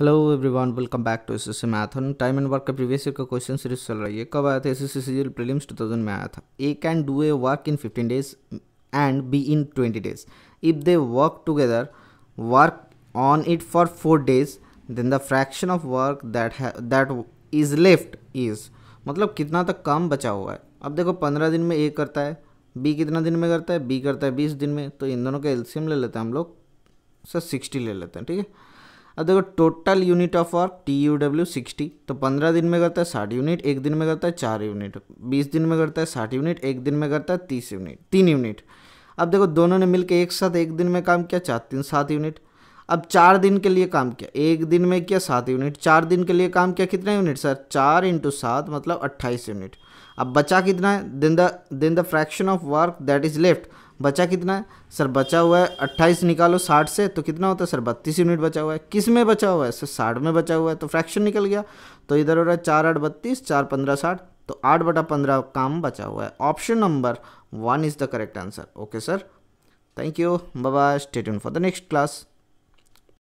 hello everyone welcome back to एस मैथन time and work का प्रीवियस ईयर का क्वेश्चन सीरीज चल रही है कब आया था S S prelims two thousand में आया था A can do a work in fifteen days and B in twenty days if they work together work on it for four days then the fraction of work that that is left is मतलब कितना तक काम बचा हुआ है अब देखो पंद्रह दिन में ए करता है बी कितना दिन में करता है बी करता है बीस दिन में तो इन दोनों का एल्सियम ले लेते हैं हम लोग सर सिक्सटी ले लेते हैं ठीक है अब देखो total unit of work T U W sixty तो पंद्रह दिन में करता है साठ यूनिट एक दिन में करता है चार यूनिट बीस दिन में करता है साठ यूनिट एक दिन में करता है तीस यूनिट तीन यूनिट अब देखो दोनों ने मिलकर एक साथ एक दिन में काम किया चार तीन सात यूनिट अब चार दिन के लिए काम किया एक दिन में किया सात यूनिट चार दिन के लिए काम किया कितना यूनिट सर चार इंटू सात मतलब अट्ठाईस यूनिट अब बचा कितना है then the then the fraction of work that is left बचा कितना है सर बचा हुआ है अट्ठाईस निकालो साठ से तो कितना होता है सर बत्तीस यूनिट बचा हुआ है किस में बचा हुआ है सर साठ में बचा हुआ है तो फ्रैक्शन निकल गया तो इधर हो रहा है चार आठ बत्तीस चार पंद्रह साठ तो आठ बटा पंद्रह काम बचा हुआ है option number one is the correct answer okay sir thank you bye state for the next class